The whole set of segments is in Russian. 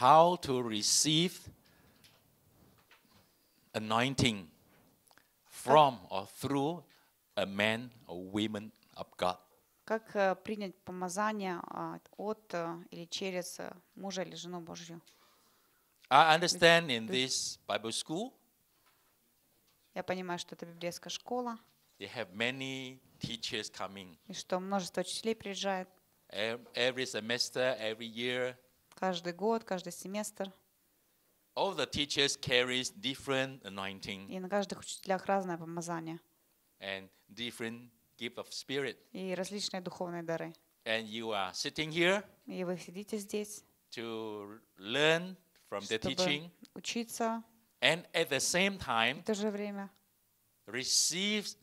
how to receive anointing from or through a man or woman of God. Как э, принять помазание от э, или через э, мужа или жену Божью? I understand in this Bible school. Я понимаю, что это библейская школа. They have many teachers coming. И что множество учителей приезжает. Every semester, every year. каждый год, каждый семестр. All the teachers carries different anointing. И на каждых учителях разное помазание. And different gift of spirit. И различные духовные дары. And you are sitting here. И вы сидите здесь. To learn from the teaching. учиться. And at the same time. В то же время. Receive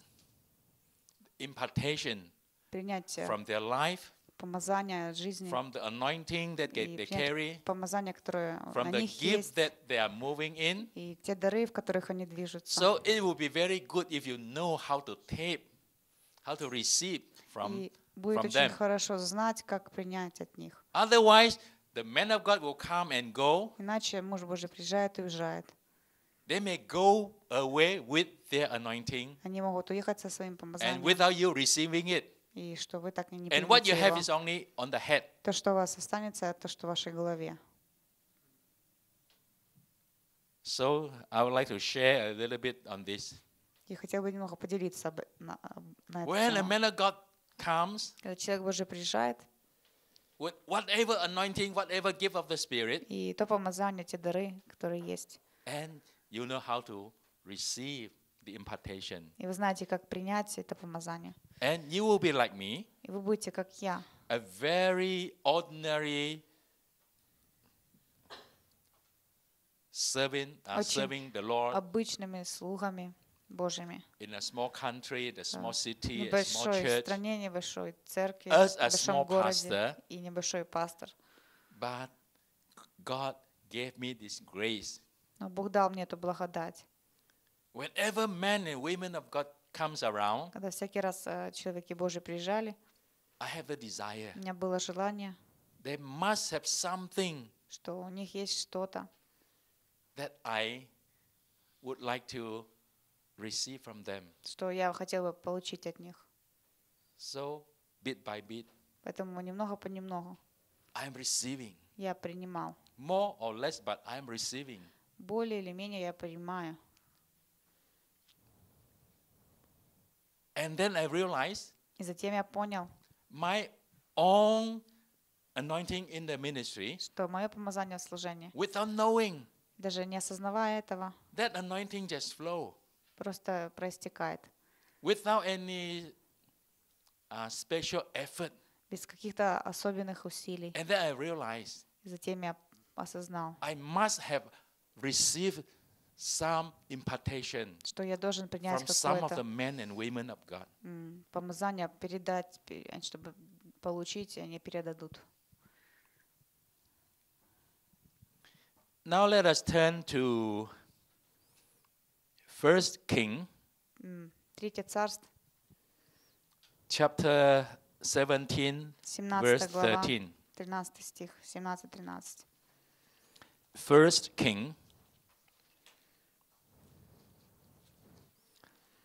impartation. Принятие. From their life. помазания жизни, from the anointing that they, they carry, помазания, которые from the gifts gift есть, that they are moving in. и те дары, в которых они движутся. So it will be very good if you know how to tape, how to receive from, будет from очень them. хорошо знать, как принять от них. Otherwise, the man of God will come and go. Иначе муж Божий приезжает и уезжает. They may go away with their anointing. Они могут уехать со своим помазанием. And without you receiving it. И что вы так и не And what you have is only on the head. То, что у вас останется, это то, что в вашей голове. So I would like to share a little bit on this. Я хотел бы немного поделиться об, на, на эту When a man of God comes, когда человек Божий приезжает, with whatever anointing, whatever gift of the Spirit, и то помазание, те дары, которые есть, and you know how to receive the impartation. И вы знаете, как принять это помазание. And you will be like me. И вы будете как я. A very ordinary serving, uh, serving the Lord. Обычными слугами Божьими. In a small country, the small city, a small church. стране, небольшой церкви, a small городе pastor, и небольшой пастор. But God gave me this grace. Но Бог дал мне эту благодать. Whenever men and women of God comes around, когда всякий раз э, человеки Божьи приезжали, I have a desire. у меня было желание, they must have something, что у них есть что-то, that I would like to receive from them. что я хотел бы получить от них. So, bit by bit, Поэтому немного понемногу I'm receiving. я принимал. More or less, but I'm receiving. Более или менее я понимаю. And then I realized. И затем я понял. My own anointing in the ministry. Что мое помазание в служении. Without knowing. Даже не осознавая этого. That anointing just flow. Просто проистекает. Without any uh, special effort. Без каких-то особенных усилий. And then I realized. И затем я осознал. I must have received some impartation что я должен принять from some of the men and women of God. Помазание передать, чтобы получить, они передадут. Now let us turn to First King, Третье царство, chapter 17, 17 verse глава, 13. 13 стих, 17-13. First King,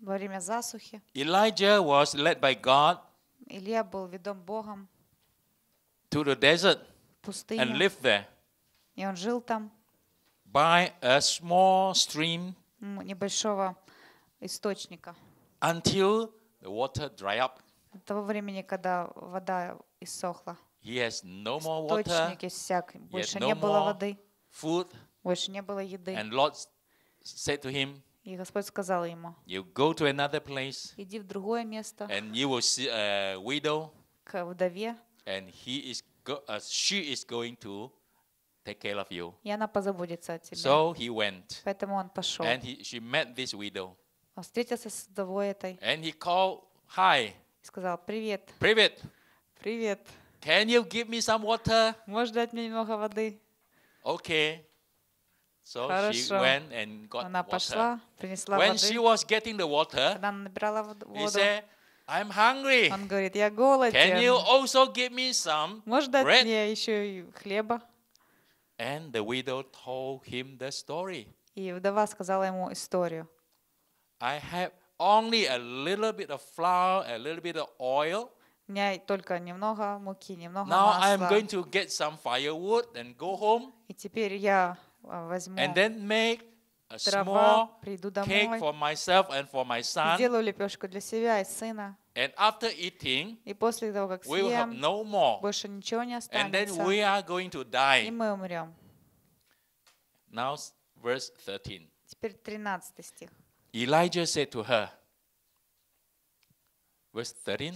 во время засухи. Elijah was led by God Илья был ведом Богом to the desert в пустыню, and lived there и он жил там by a small stream м, небольшого источника until the water dry up. до того времени, когда вода иссохла. He has no more water. Источник иссяк, больше no не было more воды, food, больше не было еды. And Lord said to him, И Господь сказал ему, you go to another place, иди в другое место, and you will see a widow, к вдове, and he is go, uh, she is going to take care of you. И она позаботится о тебе. So he went. Поэтому он пошел. And he, she met this widow. Он встретился с вдовой этой. And he called, hi. И сказал, привет. Привет. Привет. Can you give me some water? Можешь дать мне немного воды? Okay. So Хорошо. She went and got она пошла, water. принесла When воды. She was getting the water, Когда она набирала воду, he said, I'm hungry. он говорит, я голоден. Can you also give me some Может дать bread? мне еще и хлеба? And the widow told him the story. И вдова сказала ему историю. I have only a little bit of flour, a little bit of oil. У меня только немного муки, немного Now масла. I'm going to get some firewood and go home. И теперь я and then make a small cake for myself and for my son. And after eating, we will have no more. And then we are going to die. Now, verse 13. Elijah said to her, verse 13,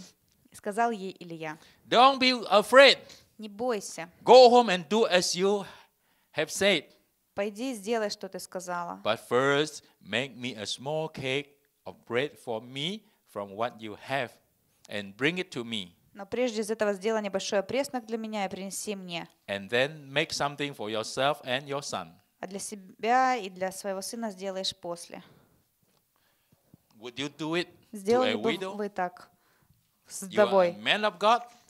сказал ей Илья, Don't be afraid. не бойся, Go home and do as you have said. Пойди и сделай, что ты сказала. But first, make me a small cake of bread for me from what you have and bring it to me. Но прежде из этого сделай небольшой опреснок для меня и принеси мне. And then make something for yourself and your son. А для себя и для своего сына сделаешь после. Would you do it Сделали бы вы так с вдовой,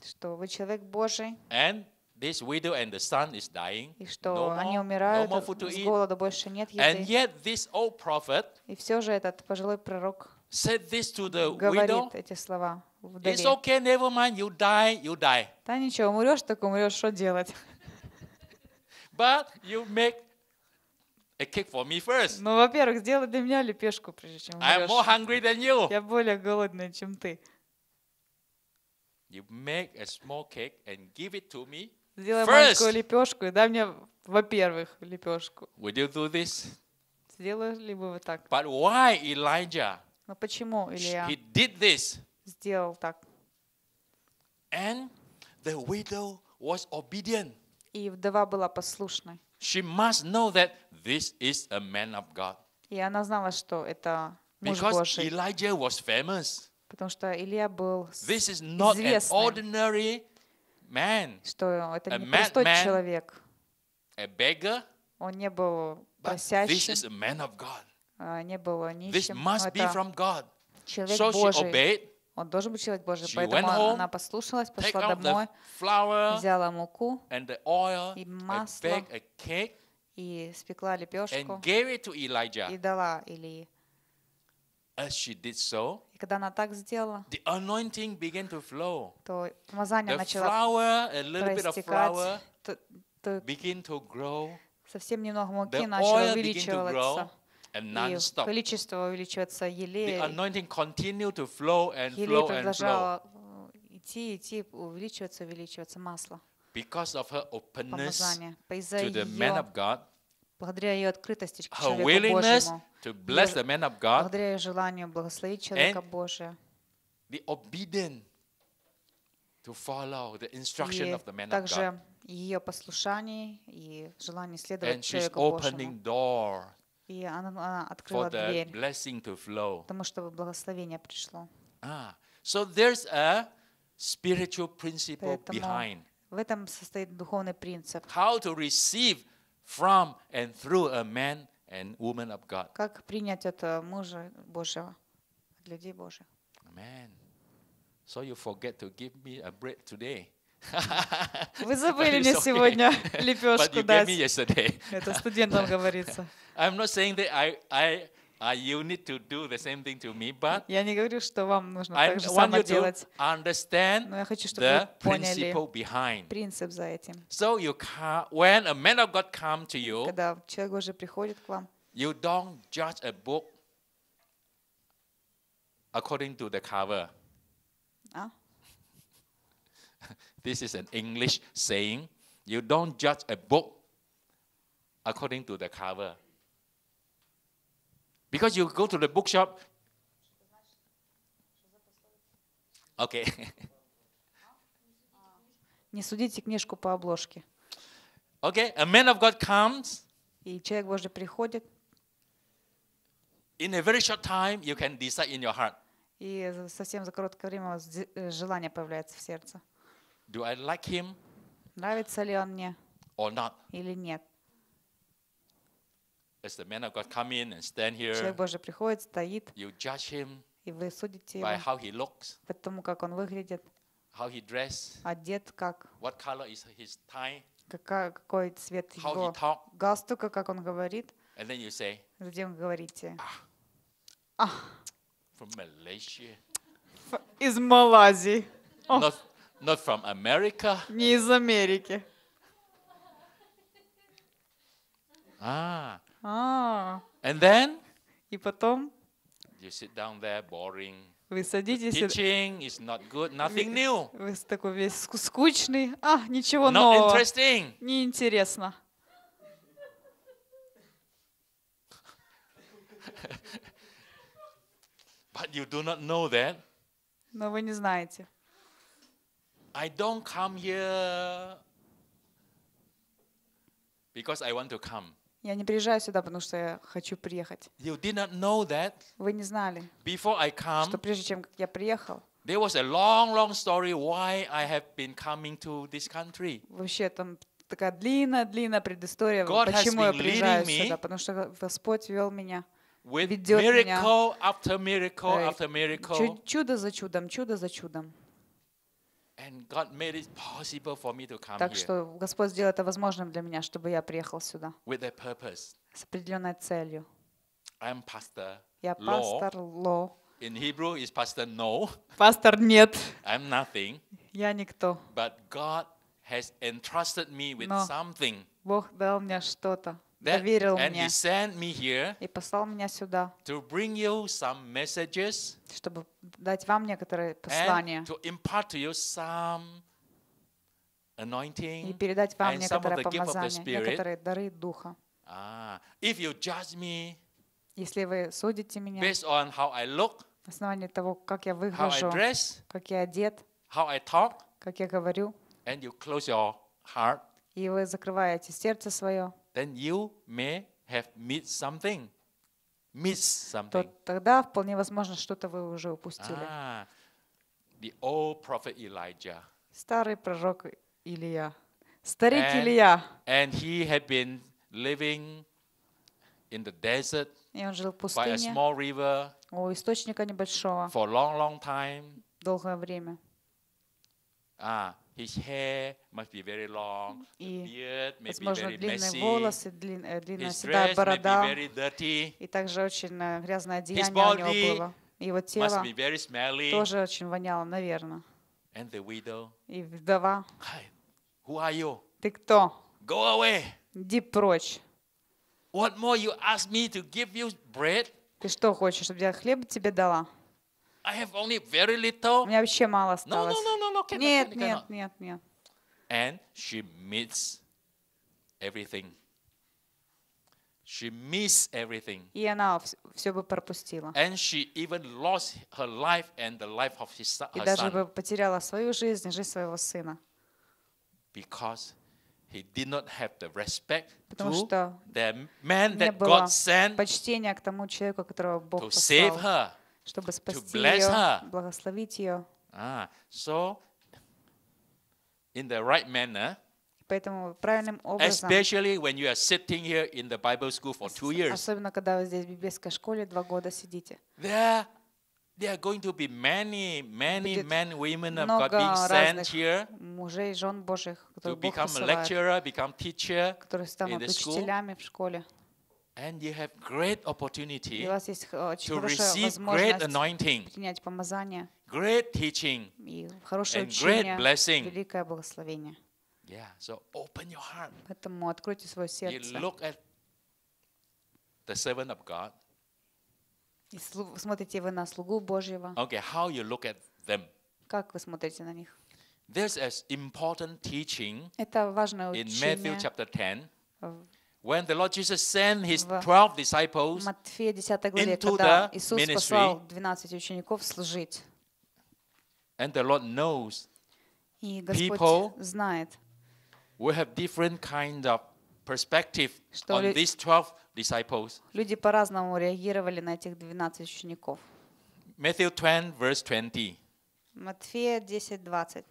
что вы человек Божий, and this widow and the son is dying. И что no они more, умирают, no more food to с голода больше нет еды. And yet this old prophet и все же этот пожилой пророк said this to the говорит widow, эти слова вдове. It's okay, never mind, you die, you die. Да ничего, умрешь, так умрешь, что делать? But you make a cake for me first. Ну, во-первых, сделай для меня лепешку, прежде чем умрешь. I'm more hungry than you. Я более голодный, чем ты. You make a small cake and give it to me. Сделай First. маленькую лепешку и дай мне, во-первых, лепешку. Would you do this? Сделали ли бы вы так? But why Elijah? Но ну почему Илья He did this. сделал так? And the widow was obedient. И вдова была послушной. She must know that this is a man of God. И она знала, что это муж Because Божий. Elijah was famous. Потому что Илья был This is not an ordinary man, что это не простой man, человек. A beggar, он не был просящим, а, не был нищим. это Человек so Божий. obeyed. Он должен быть человек Божий, поэтому home, она послушалась, пошла домой, flour, взяла муку and the oil, и масло, a bag, a cake, и спекла лепешку and gave it to Elijah. и дала Илии. As she did so, когда она так сделала, the anointing began to flow. то помазание the начало flower, a little bit of flower, begin to grow. совсем немного муки начало увеличиваться. И количество увеличивается елей. Елей продолжало э, идти, идти, увеличиваться, увеличиваться масло. Because of her openness Помазание. to the man God, благодаря ее открытости к человеку Божьему, to bless the man of God, благодаря ее желанию благословить человека Божия, the obedient to follow the instruction of the man of God. ее послушание и желание следовать And человеку Божьему. Door и она, она открыла дверь, потому что благословение пришло. Ah, so there's a spiritual principle Поэтому behind. в этом состоит духовный принцип. How to receive from and through a man and woman of God. Как принять это мужа Божьего, от людей Божьих? Amen. So you forget to give me a bread today. Вы забыли мне сегодня лепешку дать. Это студентам говорится. I'm not saying that I, I you need to do the same thing to me, but я не говорю, что вам нужно I так же самое делать. Understand но я хочу, чтобы the вы поняли behind. принцип за этим. So you can, when a man of God come to you, когда человек приходит к вам, you don't judge a book according to the cover. А? This is an English saying. You don't judge a book according to the cover. Because you go to the bookshop. Okay. Не судите книжку по обложке. Okay, a man of God comes. И человек Божий приходит. In a very short time, you can decide in your heart. И совсем за короткое время э, желание появляется в сердце. Do I like him? Нравится ли он мне? Or not? Или нет? As the man of God come in and stand here, Человек Божий приходит, стоит, you judge him и вы судите by его how he looks, по тому, как он выглядит, how he dress, одет как, what color is his tie, какая, какой цвет how его he talk, галстука, как он говорит. And then you say, Затем говорите, ah, ah, from Malaysia. из Малайзии. Oh. Not, not from America. Не из Америки. А, Ah. And then? И потом? You sit down there, boring. Вы садитесь. Teaching is not good, nothing new. Вы такой весь скучный. А, ничего not нового. Interesting. Неинтересно. But you do not know that. Но вы не знаете. I don't come here because I want to come. Я не приезжаю сюда, потому что я хочу приехать. You did not know that. Вы не знали, Before I come, что прежде чем я приехал, there was вообще там такая длинная-длинная предыстория, God почему я приезжаю сюда, потому что Господь вел меня With Ведёт меня. after miracle after miracle. Э, чудо за чудом, чудо за чудом. Так что Господь сделал это возможным для меня, чтобы я приехал сюда. С определенной целью. I'm pastor. Я пастор Ло. In Hebrew is pastor no. Пастор нет. I'm nothing. Я никто. But God has entrusted me with Но something. Бог дал мне что-то поверил and мне he sent me here и послал меня сюда, to bring you some messages, чтобы дать вам некоторые послания and to impart to you some anointing, и передать вам некоторые некоторое некоторые дары Духа. Ah, if you judge me, если вы судите меня based on how I look, на основании того, как я выгляжу, dress, как я одет, how I talk, как я говорю, and you close your heart, и вы закрываете сердце свое, then you may have missed something. Miss something. То тогда вполне возможно, что-то вы уже упустили. Ah, the old prophet Elijah. Старый пророк Илья. Старик and, Илья. And he had been living in the desert И он жил в by a пустыне small river у источника небольшого for a long, long time. долгое время. Ah, и, возможно, длинные волосы, э, длинная седая борода. И также очень э, грязное одеяние у него было. Его тело тоже очень воняло, наверное. И вдова. Ты кто? Go away. Иди прочь. What more you ask me to give you bread? Ты что хочешь, чтобы я хлеб тебе дала? I have only very little. У меня вообще мало осталось. No, no, no, no, no, cannot, нет, cannot, нет, cannot. нет, нет. And she meets everything. She missed everything. И она все бы пропустила. And she even lost her life and the life of his son. И даже бы потеряла свою жизнь, жизнь своего сына. Because he did not have the respect Потому to что the man that God sent почтение к тому человеку, которого Бог to послал. save her чтобы спасти ее, благословить ее. Ah, so in the right manner, Поэтому правильным образом, especially when you are sitting here in the Bible school for two years, особенно когда вы здесь в библейской школе два года сидите, there, there are going to be many, many men, women of God being sent here мужей, жен Божьих, to Бог become посылает, a lecturer, become teacher которые станут in the school. учителями в школе. And you have great opportunity to receive great anointing, great teaching, and great blessing. Yeah, so open your heart. Поэтому откройте свое сердце. You look at the servant of God. И смотрите вы на слугу Божьего. Okay, how you look at them. Как вы смотрите на них? There's an important teaching Это важное учение in Matthew chapter 10. When the Lord Jesus sent his 12 disciples into the ministry, And the Lord knows people we have different kind of perspective on these 12 disciples. Matthew 10, verse 20. 10, 20.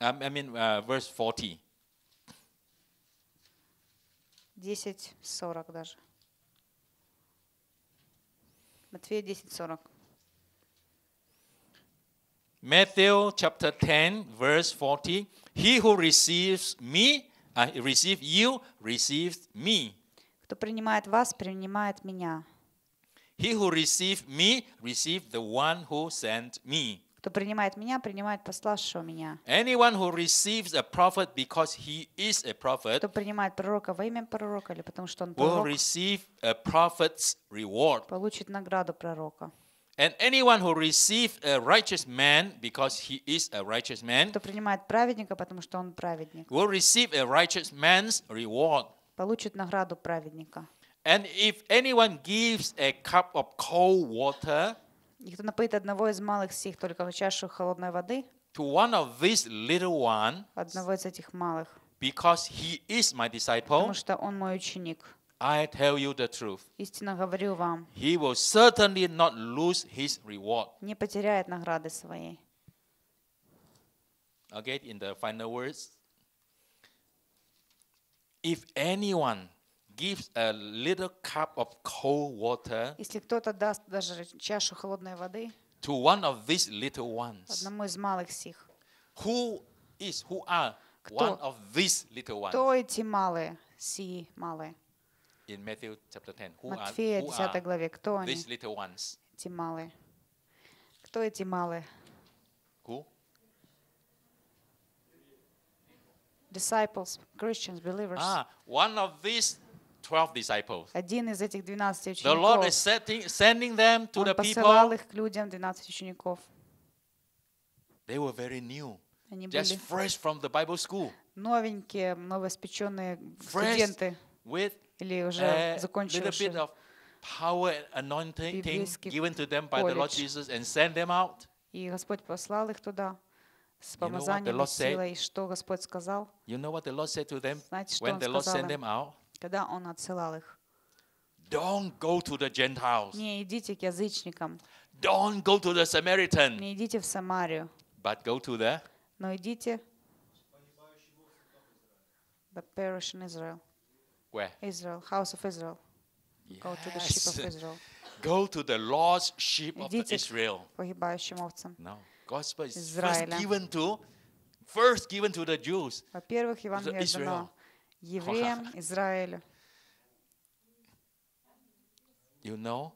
Um, I mean, uh, verse 40. 10.40 даже. Матфея 10.40. Matthew chapter 10, verse 40. He who receives me, uh, receive you, receives me. Кто принимает вас, принимает меня. He who receives me, receives the one who sent me. Кто принимает меня, принимает пославшего меня. Anyone who receives a prophet because he is a prophet, кто принимает пророка во имя пророка или потому что он пророк, will receive a prophet's reward. получит награду пророка. And anyone who receives a righteous man because he is a righteous man, кто принимает праведника, потому что он праведник, will receive a righteous man's reward. получит награду праведника. And if anyone gives a cup of cold water, И кто напоит одного из малых сих только чашу холодной воды, to one of these little one, одного из этих малых, because he is my disciple, потому что он мой ученик, I tell you the truth. Истинно говорю вам. He will certainly not lose his reward. Не потеряет награды своей. Again, in the final words, if anyone gives a little cup of cold water, если кто-то даст даже чашу холодной воды to one of these little ones, одному из малых сих, who is, who are one of these little ones? кто эти малые, сии малые? In Matthew chapter 10, who are, Матфея, who 10 главе, кто are они, these little ones? эти малые? Кто эти малые? Who? Disciples, Christians, believers. Ah, one of these 12 disciples. Один из этих 12 учеников. The Lord is setting, sending them to the people. их к людям 12 учеников. They were very new. Они Just fresh from the Bible school. Новенькие, новоспеченные студенты. With или уже закончившие power and anointing given to them by the Lord Jesus and send them out. И Господь послал их туда с помазанием силой. И что Господь сказал? You know what the Lord said to them Знаете, when the Lord sent them out? когда он отсылал их. Don't go to the Gentiles. Не идите к язычникам. Don't go to the Samaritan. Не идите в Самарию. But go to the... Но идите the parish in Israel. Where? Israel, house of Israel. Yes. Go to the sheep of Israel. Go to the lost sheep of Israel. погибающим овцам. No. Gospel is Израиля. first given to first given to the Jews. Во-первых, Евангелие дано евреям Израиля. You know,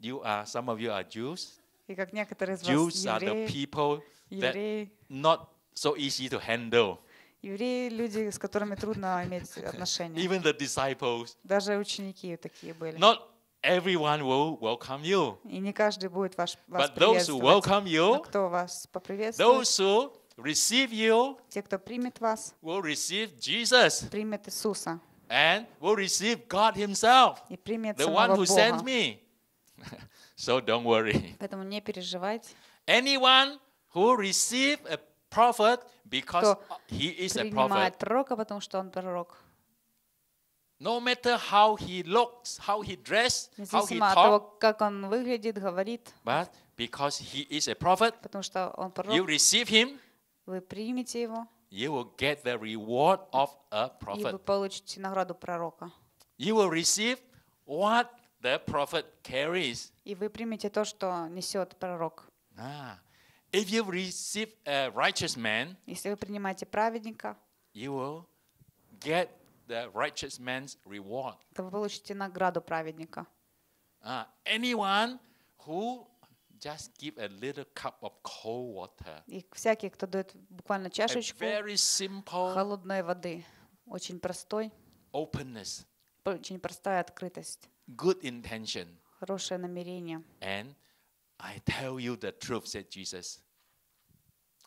you are some of you are Jews. И как некоторые из Jews вас евреи, are the people that not so easy to handle. Евреи — люди, с которыми трудно иметь отношения. Even the disciples. Даже ученики такие были. Not everyone will welcome you. И не каждый будет вас, вас But those who welcome you, кто вас поприветствует, those who receive you, те, кто примет вас, will receive Jesus, примет Иисуса, and will receive God Himself, и примет the one who sent me. so don't worry. Поэтому не переживайте. Anyone who receive a prophet because he is a prophet. пророка, потому что он пророк. No matter how he looks, how he dresses, how he talks, того, как он выглядит, говорит. But because he is a prophet, потому что он пророк, you receive him, Вы примете его. You will get the reward of a prophet. И вы получите награду пророка. You will receive what the prophet carries. И вы примете то, что несет пророк. Ah. If you receive a righteous man, если вы принимаете праведника, you will get the righteous man's reward. то вы получите награду праведника. Ah. Anyone who just give a little cup of cold water. И всякий, кто дает буквально чашечку very simple, холодной воды, очень простой, openness, очень простая открытость, good intention, хорошее намерение. And I tell you the truth, said Jesus.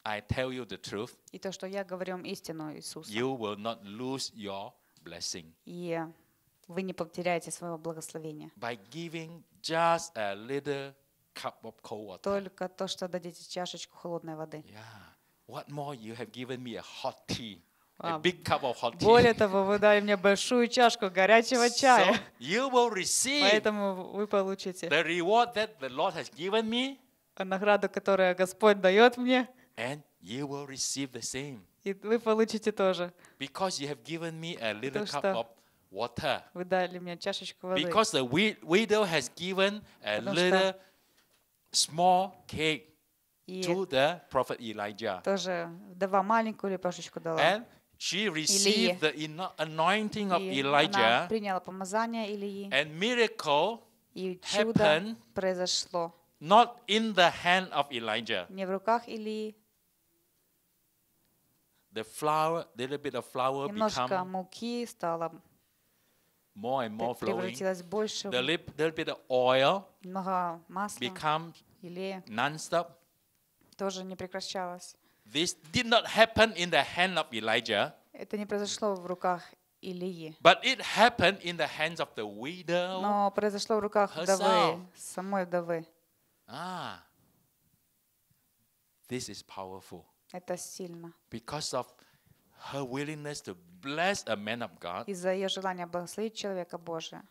I tell you the truth. И то, что я говорю вам истину, Иисус. You will not lose your blessing. И вы не потеряете своего благословения. By giving just a little cup of cold water. Только то, что дадите чашечку холодной воды. Yeah. What more? You have given me a hot tea. A big cup of hot tea. Более того, вы дали мне большую чашку горячего чая. So you will receive Поэтому вы получите the reward that the Lord has given me, награду, которую Господь дает мне. And you will receive the same. И вы получите тоже. Because you have given me a little cup of water. Вы дали мне чашечку воды. Because the widow has given a little small cake и to the prophet Elijah. тоже дала маленькую лепешечку дала. And she received the anointing of Elijah. Она приняла помазание Илии. And miracle happened. чудо произошло. Not in the hand of Elijah. Не в руках Илии. The flour, little bit of flour Немножко become муки стало more and more flowing. Больше the lip, little bit of oil много масла, becomes non-stop. Тоже не прекращалось. This did not happen in the hand of Elijah. Это не произошло в руках Илии. But it happened in the hands of the widow. Но произошло в руках вдовы, самой вдовы. Ah, this is powerful. Это сильно. Because of her willingness to bless a man of God. Из-за ее желания благословить человека Божия.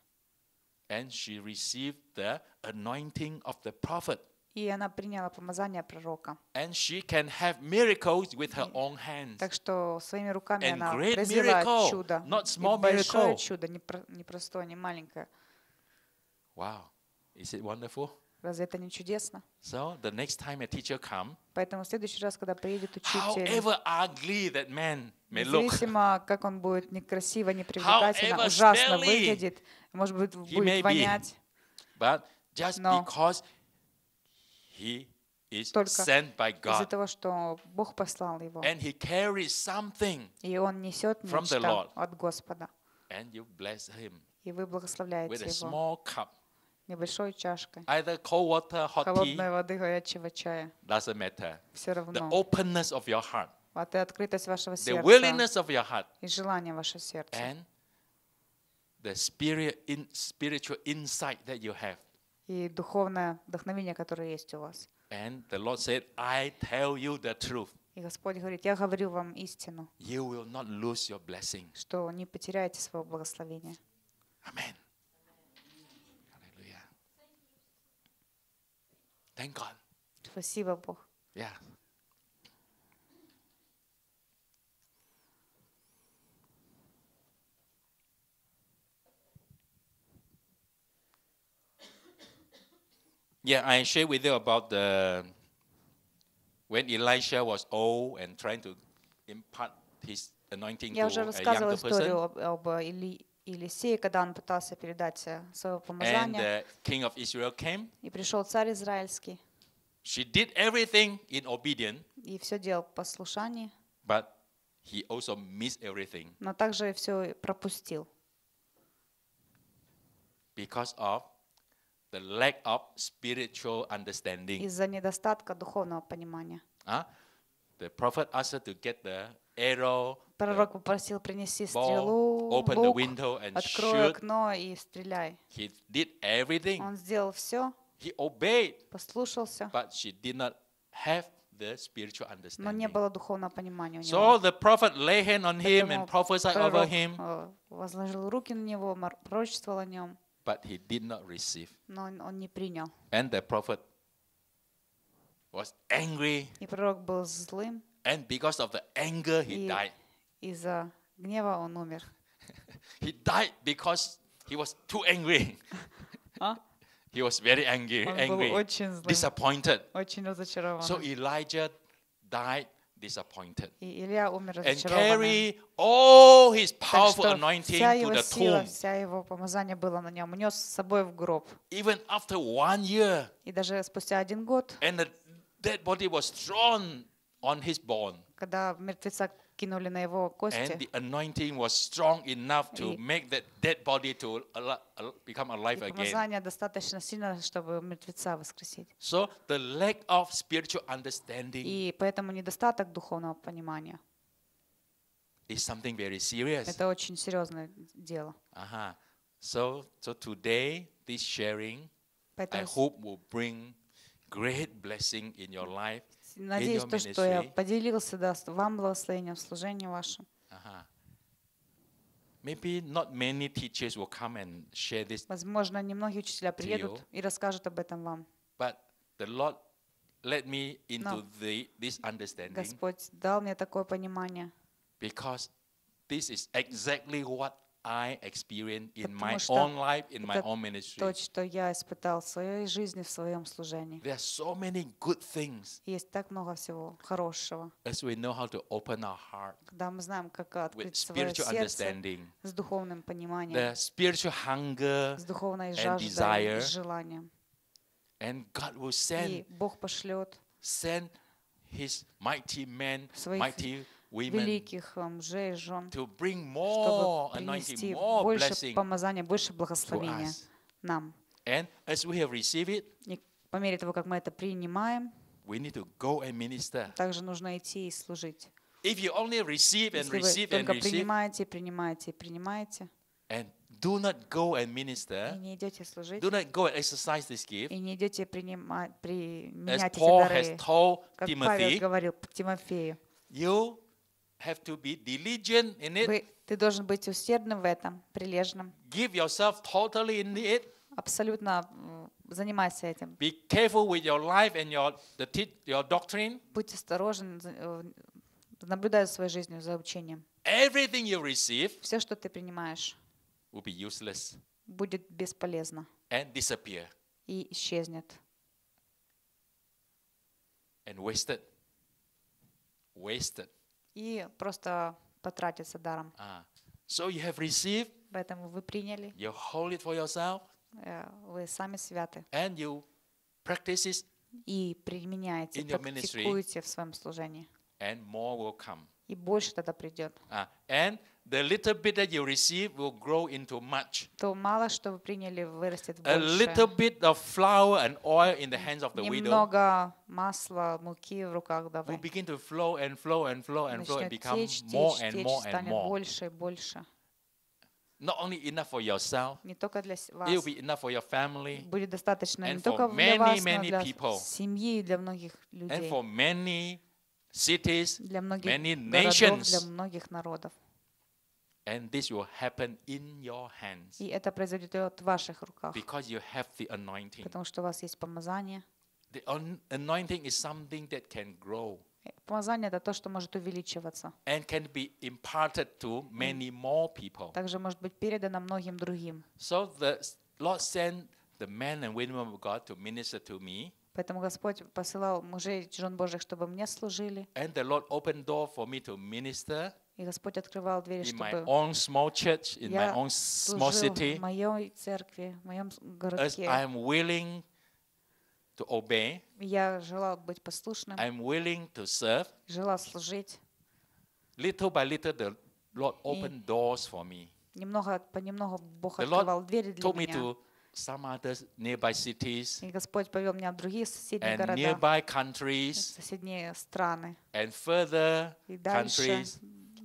And she received the anointing of the prophet. И она приняла помазание пророка. And she can have miracles with her own hands. Так что своими руками она произвела чудо. Not small miracle. большое miracle. чудо, не простое, не маленькое. Wow. Is it wonderful? Разве это не чудесно? So the next time a teacher come, Поэтому в следующий раз, когда приедет учитель, ugly that man may look, независимо, как он будет некрасиво, непривлекательно, ужасно выглядит, может быть, будет вонять, but just но he is только sent by God, из-за того, что Бог послал его, and he carries something и он несет нечто от Господа, and you bless him и вы благословляете with a его small cup небольшой чашкой. cold water, hot Холодной воды, горячего чая. Doesn't matter. Все равно. The openness of your heart, Вот и открытость вашего сердца the willingness of your heart, и желание вашего сердца. And the spirit in, spiritual insight that you have. И духовное вдохновение, которое есть у вас. And the Lord said, I tell you the truth. И Господь говорит, я говорю вам истину, you will not lose your blessing. что не потеряете своего благословения. Аминь. Thank God. Спасибо, Бог. Yeah. Yeah, I share with you about the when Elisha was old and trying to impart his anointing Я to a younger person. историю об, об Или, Елисея, когда он пытался передать э, свое помазание. И пришел царь израильский. She did everything in obedience. И все делал в послушании. But he also missed everything. Но также все пропустил. Because of the lack of spiritual understanding. Из-за недостатка духовного понимания. Uh? The prophet asked her to get the arrow. Пророк попросил принести стрелу, ball, open лук, the window and открой shoot. окно и стреляй. He did everything. Он сделал все. He obeyed. Послушался. But she did not have the spiritual understanding. Но не было духовного понимания у него. So the prophet lay hand on him and prophesied over him. Возложил руки на него, пророчествовал о нем. But he did not receive. Но он не принял. And the prophet was angry. И пророк был злым. And because of the anger he died. Из-за гнева он умер. he died because he was too angry. а? He was very angry, angry, очень злым, disappointed. Очень разочарован. So Elijah died disappointed. И Илия умер and carry all his powerful anointing to the сила, tomb. вся его помазание было на нем. Нёс с собой в гроб. Even after one year. И даже спустя один год. And the dead body was thrown on his bone. Когда мертвеца кинули на его кости. And the anointing was strong enough to make that dead body to become alive again. Помазание достаточно сильно, чтобы мертвеца воскресить. So the lack of spiritual understanding. И поэтому недостаток духовного понимания. Is something very serious. Это очень серьезное дело. Ага. So so today this sharing I hope will bring great blessing in your life. Надеюсь, то, что я поделился, даст вам благословение в служении вашем. Ага. Maybe not many teachers will come and share this Возможно, немногие учителя приедут и расскажут об этом вам. But the Lord led me into the, this understanding. Господь дал мне такое понимание. Because this is exactly what I experience in my own life, in my own ministry. То, что я испытал в своей жизни, в своем служении. There are so many good things. Есть так много всего хорошего. As we know how to open our heart. Когда мы знаем, как открыть свое сердце с духовным пониманием. The spiritual hunger с духовной жаждой desire. и желанием. And God will send. И Бог пошлет. Send His mighty men, mighty великих э, мужей и жен, чтобы принести больше помазания, больше благословения нам. И по мере того, как мы это принимаем, также нужно идти и служить. If you only receive and receive and receive, принимаете, принимаете, принимаете, and do not go and minister, и не идете служить, do not go and exercise this gift, и не идете принимать, применять эти дары, как Timothy, Павел говорил Тимофею, you have to be diligent in it. Ты должен быть усердным в этом, прилежным. Give yourself totally in it. Абсолютно занимайся этим. Be careful with your life and your, the, your doctrine. Будь осторожен, наблюдай за своей жизнью, за учением. Everything you receive Все, что ты принимаешь, will be useless. будет бесполезно and disappear. и исчезнет. And wasted. Wasted и просто потратиться даром. А. So you have received. Поэтому вы приняли. You hold it for yourself. Э, вы сами святы. And you practice it. И применяете, in your практикуете ministry, в своем служении. And more will come. И больше тогда придет. Ah. And The little bit that you receive will grow into much. То мало, что вы приняли, вырастет больше. A little bit of flour and oil in the hands of the widow. Немного масла, муки в руках давы. Will begin to flow and flow and flow and flow and become more and more and more. больше и больше. Not only enough for yourself. Не только для вас. It will be enough for your family. Будет достаточно не только для вас, но для семьи и для многих людей. And for many cities, для многих many nations. для многих народов. And this will happen in your hands. И это произойдет в ваших руках. Because you have the anointing. Потому что у вас есть помазание. The anointing is something that can grow. Э, помазание это то, что может увеличиваться. And can be imparted to many more people. Также может быть передано многим другим. So the Lord sent the men and women of God to minister to me. Поэтому Господь посылал мужей жен Божьих, чтобы мне служили. And the Lord opened door for me to minister. И Господь открывал двери, чтобы my own small church, in я my own small city, в моей церкви, в моем городке. willing to obey, я желал быть послушным. I'm willing to serve. Желал служить. Little by little, the Lord opened doors for me. Немного, понемногу Бог открывал двери для меня. some other nearby cities и Господь повел меня в другие соседние and города, nearby countries, соседние страны, and further и дальше countries,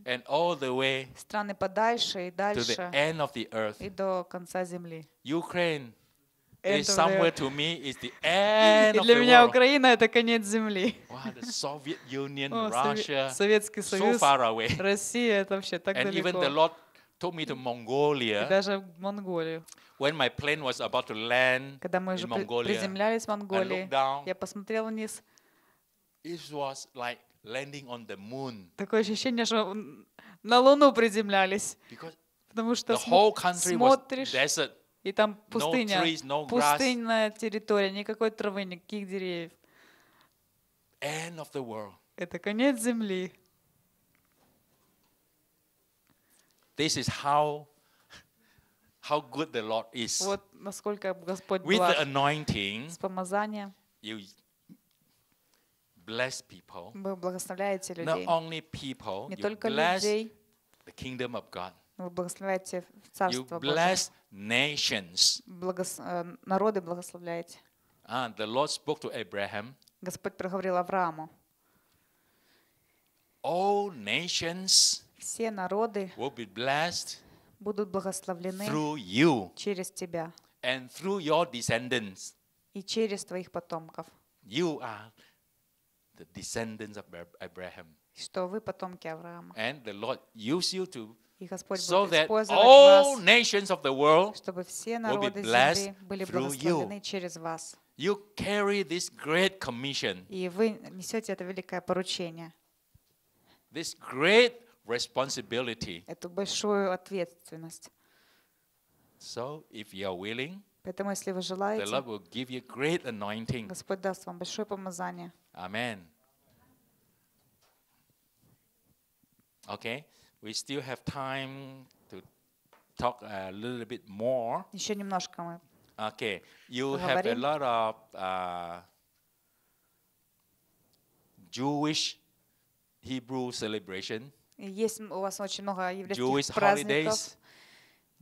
and all the way страны подальше и дальше to the end of the earth. и до конца земли. Ukraine is somewhere to me is the end of the world. Для меня Украина это конец земли. Wow, the Soviet Union, Russia, Советский Союз, so far away. Россия это вообще так and далеко. And even the Lord took me to Mongolia. И даже в Монголию. When my plane was about to land Когда мы уже приземлялись в Монголии, я посмотрел вниз. It was like landing on the moon. Такое ощущение, что на Луну приземлялись. Because Потому что the whole country смотришь, was desert. и там пустыня, no trees, no grass. пустынная территория, никакой травы, никаких деревьев. End of the world. Это конец земли. This is how how good the Lord is. Вот насколько Господь With the anointing, с помазанием, you bless people. Вы благословляете людей. Not only people, Не только людей. The kingdom of God. Вы благословляете царство you bless Божие. Nations. Благос... Э, народы благословляете. Ah, the Lord spoke to Abraham. Господь проговорил Аврааму. All nations все народы will be blessed будут благословлены through you через тебя and through your descendants. и через твоих потомков. You are the descendants of Abraham. Что вы потомки Авраама. And the Lord used you to so that all nations of the world will be blessed through you. You carry this great commission. This great responsibility. So, if you are willing, Поэтому, если вы желаете, the Lord will give you great anointing. Господь даст вам большое помазание. Amen. Okay, we still have time to talk a little bit more. Еще немножко мы Okay, you have a lot of uh, Jewish Hebrew celebration. Есть у вас очень много еврейских Jewish праздников. Holidays.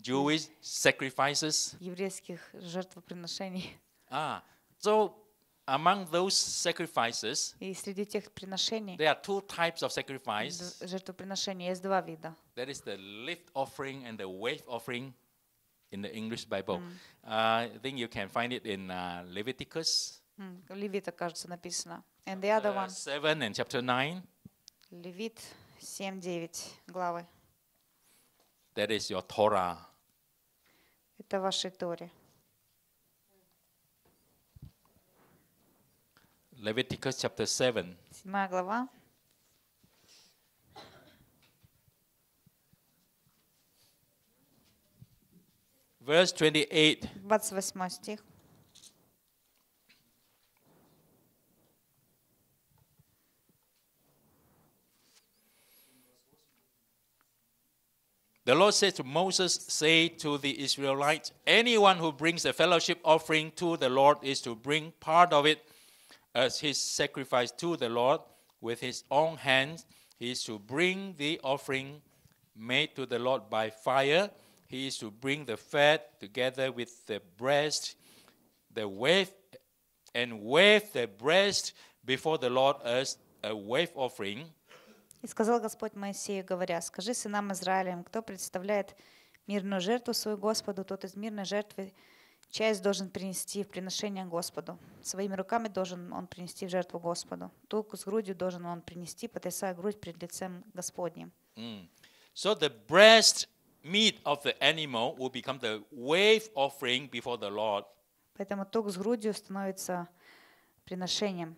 Jewish sacrifices. Еврейских жертвоприношений. Ah, so among those sacrifices, и среди тех приношений, there are two types of sacrifice. Жертвоприношений есть два вида. That is the lift offering and the wave offering. In the English Bible, mm. uh, I think you can find it in uh, Leviticus. Mm. кажется, написано. And the other one. Seven and chapter nine. Левит 7-9 главы. That is your Torah. Это ваши Торе. Leviticus chapter 7. Седьмая глава. Verse 28. 28 стих. The Lord said to Moses, Say to the Israelites, anyone who brings a fellowship offering to the Lord is to bring part of it as his sacrifice to the Lord with his own hands. He is to bring the offering made to the Lord by fire. He is to bring the fat together with the breast, the wave, and wave the breast before the Lord as a wave offering. И сказал Господь Моисею, говоря, «Скажи сынам Израилем, кто представляет мирную жертву свою Господу, тот из мирной жертвы часть должен принести в приношение Господу. Своими руками должен он принести в жертву Господу. Тулку с грудью должен он принести, потрясая грудь пред лицем Господним». Mm. So the breast meat of the animal will become the wave offering before the Lord. Поэтому тук с грудью становится приношением.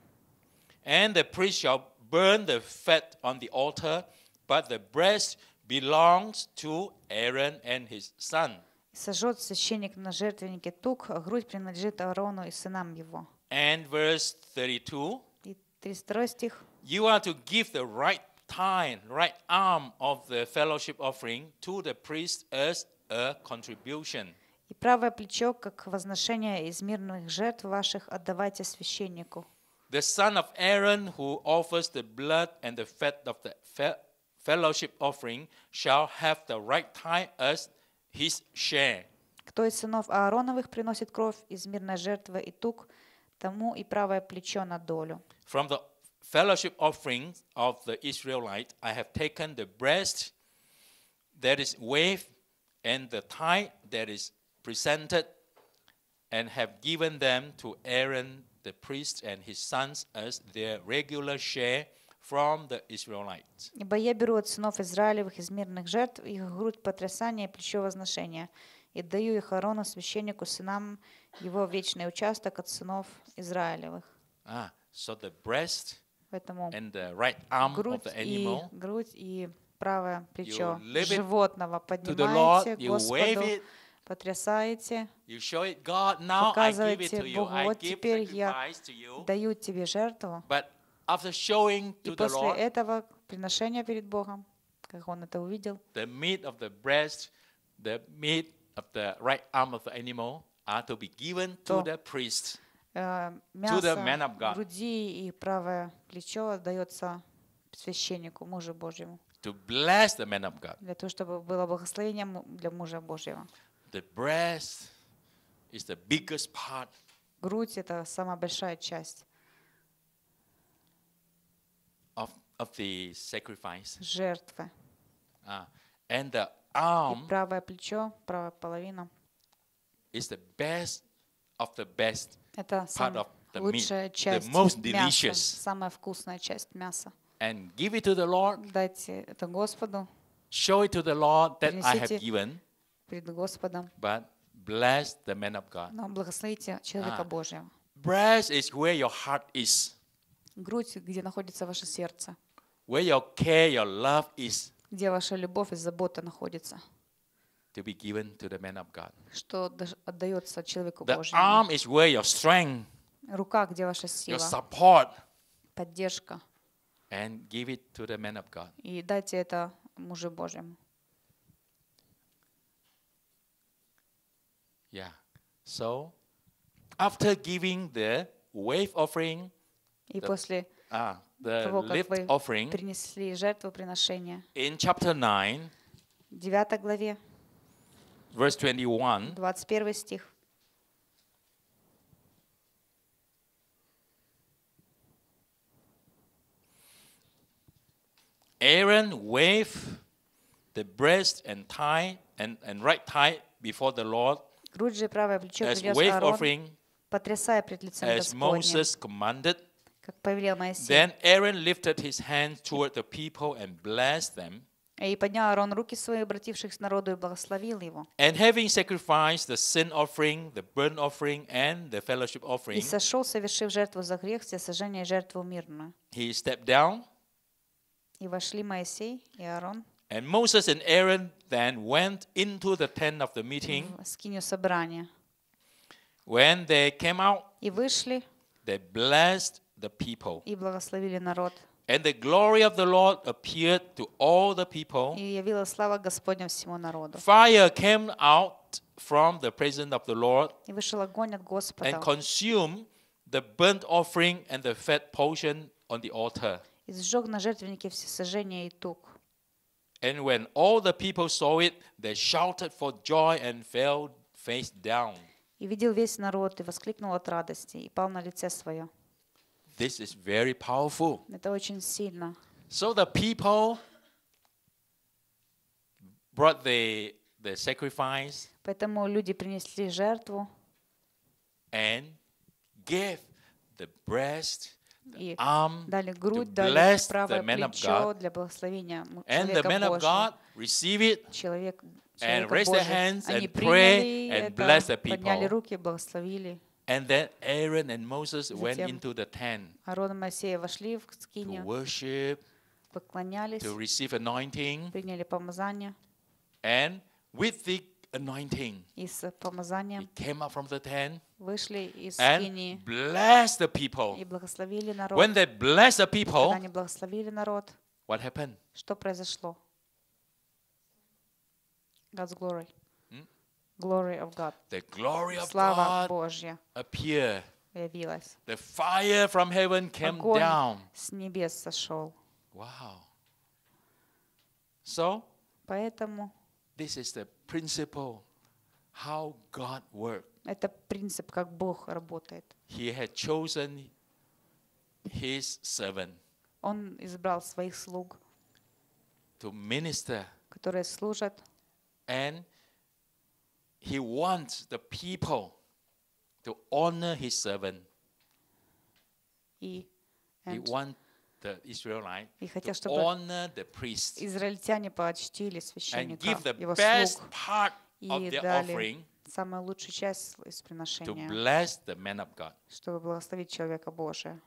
And the priest shall burn the fat on the altar, but the breast belongs to Aaron and his son. Сожжет священник на жертвеннике тук, грудь принадлежит Аарону и сынам его. And verse 32. И 32 стих. You are to give the right thigh, right arm of the fellowship offering to the priest as a contribution. И правое плечо, как возношение из мирных жертв ваших, отдавайте священнику the son of Aaron who offers the blood and the fat of the fellowship offering shall have the right time as his share. Кто из сынов Аароновых приносит кровь из мирной жертвы и тук, тому и правое плечо на долю. From the fellowship offering of the Israelite, I have taken the breast that is waved and the thigh that is presented and have given them to Aaron the priest and his sons as their regular share from the Israelites. Ибо я беру от сынов Израилевых из мирных жертв их грудь потрясания и плечо возношения, и даю их Аарону, священнику, сынам его вечный участок от сынов Израилевых. Ah, so the breast Поэтому and the right arm грудь, of the animal, и, грудь и правое плечо животного поднимаете Господу, потрясаете, показываете Богу, вот теперь я даю тебе жертву. И после этого приношения перед Богом, как он это увидел, то мясо груди и правое плечо отдается священнику, мужу Божьему. To bless the man of God. Для того, чтобы было благословением для мужа Божьего. The breast is the biggest part. Грудь это самая большая часть. Of of the sacrifice. Жертвы. Uh, and the arm. И правое плечо, правая половина. Is the best of the best. Это part of the лучшая meat, часть the most delicious. самая вкусная часть мяса. And give it to the Lord. Дайте это Господу. Show it to the Lord that Принесите I have given. пред Господом. But bless the man of God. Но благословите человека а. Божьего. Bless is where your heart is. Грудь, где находится ваше сердце. Where your care, your love is. Где ваша любовь и забота находится. To be given to the man of God. Что отдается человеку Божьему. The arm is where your strength. Рука, где ваша сила. Your support. Поддержка. And give it to the man of God. И дайте это мужу Божьему. Yeah. So after giving the wave offering, и the, после ah, the того, как вы offering, принесли жертвоприношение, in chapter 9, 9 главе, verse 21, 21 стих, Aaron waved the breast and thigh and, and right thigh before the Lord Грудь же правое плечо привез Аарон, потрясая пред лицом Господним, как повелел Моисей. Then И поднял Аарон руки свои, обратившись к народу, и благословил его. и сошел, совершив жертву за грех, всесожжение и жертву мирную. и вошли Моисей и Аарон. And Moses and Aaron then went into the tent of the meeting. When they came out, вышли. They blessed the people. And the glory of the Lord appeared to all the people. Fire came out from the presence of the Lord. And consumed the burnt offering and the fat portion on the altar. И сжег на жертвеннике все сожжения и тук. And when all the people saw it, they shouted for joy and fell face down. И видел весь народ и воскликнул от радости и пал на лице свое. This is very powerful. Это очень сильно. So the people brought the, the sacrifice. Поэтому люди принесли жертву. And gave the breast і um, далі грудь, далі праве плечо and the men of God receive it And raise their hands and pray and bless the people. and then Aaron and Moses went into the tent to worship, to receive anointing, and with the anointing. Из It came up from the tent. Вышли из and blessed the people. И благословили народ. When they blessed the people, они благословили народ, what happened? Что произошло? God's glory. Hmm? Glory of God. The glory of Слава God Божья appeared. Явилась. The fire from heaven came Огонь down. с небес сошел. Wow. So, Поэтому this is the principle how God worked. Это принцип, как Бог работает. He had chosen his servant. Он избрал своих слуг. To minister. Которые служат. And he wants the people to honor his servant. И he wants и хотел, чтобы израильтяне почтили священника, его слуг, и дали самую лучшую часть из приношения, чтобы благословить человека Божия.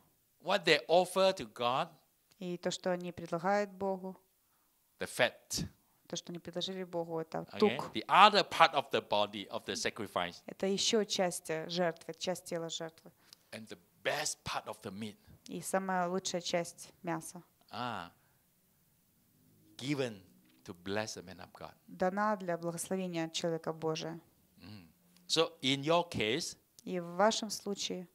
и то, что они предлагают Богу, то, что они предложили Богу, это тук. The other part of the body of the sacrifice. Это еще часть э, жертвы, часть тела жертвы. And the best part of the meat. И самая лучшая часть мяса. А, given to bless the man of God. Дана для благословения человека Божия. Mm. So in your case, и в вашем случае,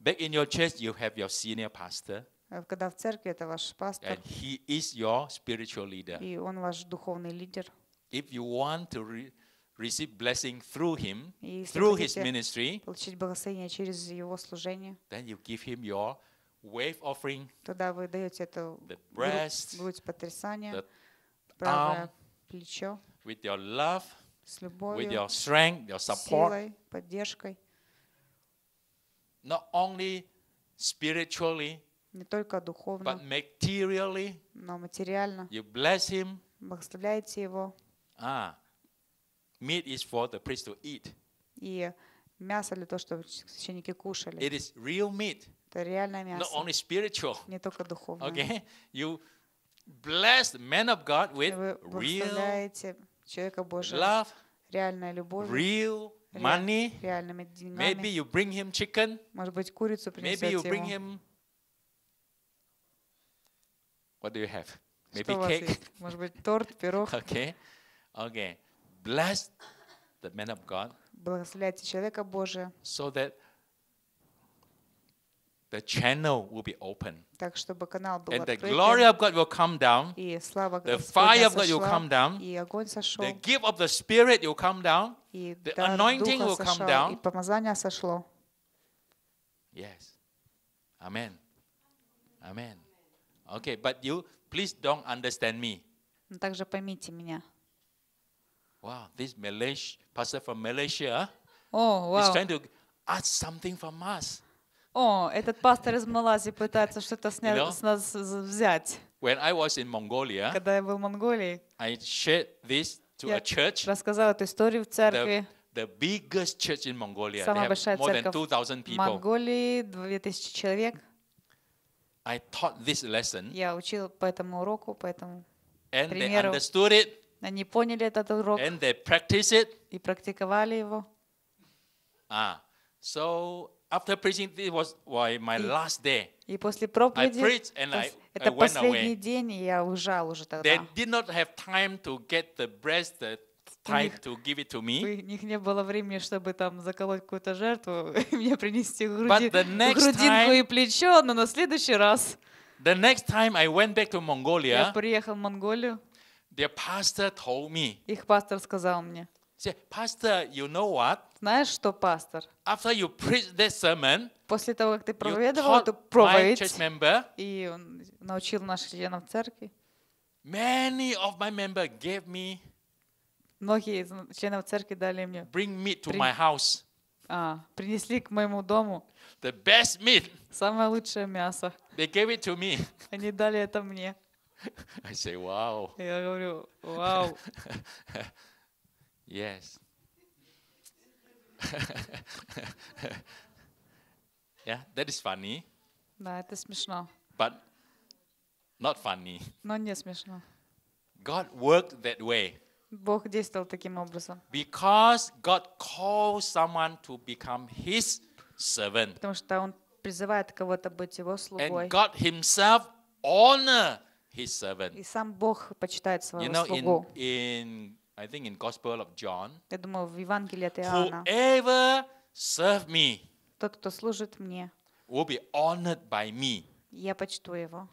back in your church you have your senior pastor. Когда в церкви это ваш пастор. And he is your spiritual leader. И он ваш духовный лидер. If you want to receive blessing through him, through his ministry, получить благословение через его служение, then you give him your wave offering, тогда вы даете это the breast, грудь потрясания, правое плечо, with your love, с любовью, with your strength, your support, силой, поддержкой. Not only spiritually, не только духовно, but materially, но материально. You bless him, благословляете его. Ah, Meat is for the priest to eat. И мясо для того, чтобы священники кушали. It is real meat. Это реальное мясо. Not only spiritual. Не только духовное. Okay? You bless the man of God with real человека Божьего. Love. Реальная любовь. Real money. Реальными деньгами. Maybe you bring him chicken. Может быть, курицу принесете Maybe you bring him What do you have? Maybe cake? Может быть, торт, пирог. Okay. Okay bless the man of God. Благословляйте человека Божия. So that the channel will be open. Так, чтобы канал был And the glory of God will come down. И слава the fire of God will come down. И огонь сошел. The gift of the Spirit will come down. И the anointing will come down. И помазание сошло. Yes. Amen. Amen. Okay, but you please don't understand me. Но также поймите меня. wow, this Malaysia, pastor from Malaysia, oh, wow. he's trying to ask something from us. О, этот пастор из Малайзии пытается что-то с, you know, с нас взять. When I was in Mongolia, Когда я был в Монголии, I shared this to я a church, рассказал эту историю в церкви. The, the biggest church in Mongolia. Самая They большая more церковь than 2000 people. в Монголии, 2000 человек. I taught this lesson, я учил по этому уроку, по этому And примеру. They understood it. Они поняли этот урок. And they practice it. И практиковали его. Ah, so after preaching, this was well, my last day. И после проповеди, I preached and I, это I went последний away. день, и я уезжал уже тогда. They did not have time to get the breast, the tithe to give it to me. У них не было времени, чтобы там заколоть какую-то жертву, мне принести груди, грудинку и плечо, но на следующий раз. The next time I went back to Mongolia. Я приехал в Монголию. Their pastor told me. Их пастор сказал мне. Say, pastor, you know what? Знаешь что, пастор? After you preach this sermon, после того, как ты проповедовал эту проповедь member, и он научил наших членов церкви, many of my member gave me многие из членов церкви дали мне bring meat to my house. А, принесли к моему дому the best meat. самое лучшее мясо. They gave it to me. Они дали это мне. I say, wow. wow. yes. yeah, that is funny. No, it is смешно. But not funny. Но не смешно. God worked that way. Бог действовал таким образом. Because God calls someone to become His servant. Потому что Он призывает кого-то быть Его слугой. And God Himself honors. his servant. И сам Бог почитает своего you know, слугу. In, in, I think in Gospel of John, Я думаю, в Евангелии от Иоанна. Whoever serve me, тот, кто служит мне, will be honored by me. Я почту его.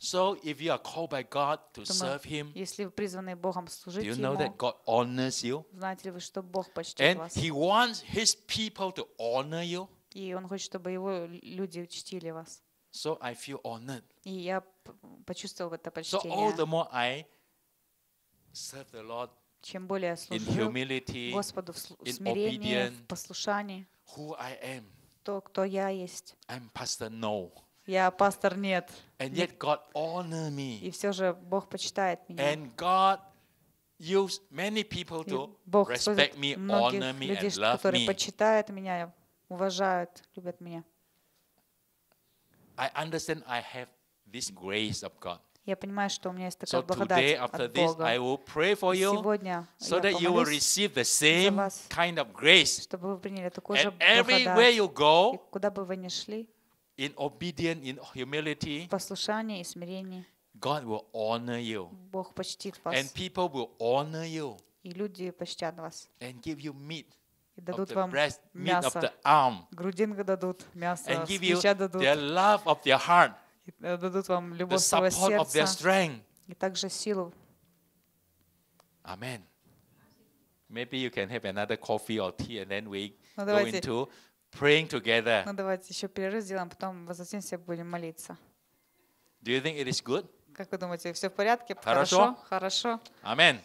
So if you are called by God to Думаю, serve Him, если вы призваны Богом служить do you know ему, that God honors you? знаете ли вы, что Бог почтит And вас? He wants His people to honor you. И Он хочет, чтобы Его люди чтили вас. So I feel honored. И я почувствовал это почтение. So all the more I serve the Lord чем более я служу humility, Господу в смирении, в послушании, who I am. то, кто я есть. I'm pastor, no. Я пастор нет. And yet God honor me. И все же Бог почитает меня. And God used many people to respect me, honor me, and love me. Бог использует многих людей, которые почитают меня, уважают, любят меня. I understand I have this grace of God. Я понимаю, что у меня есть такая so благодать today, after от Бога. This, I will pray for you, Сегодня so that you will receive the same kind of grace. чтобы вы приняли такую же благодать. You go, и куда бы вы ни шли, in obedience, in humility, в послушании и смирении, God will honor you. Бог почтит вас. And people will honor you. И люди почтят вас. And give you meat. и дадут вам breast, мясо, грудинка дадут, мясо, and give you дадут, their love of their heart, и э, дадут вам любовь своего сердца, и также силу. Amen. Maybe you can have another coffee or tea, and then we ну, go into praying together. Ну давайте еще перерыв сделаем, потом возвратимся, будем молиться. Do you think it is good? Как вы думаете, все в порядке? Хорошо? Хорошо. Аминь.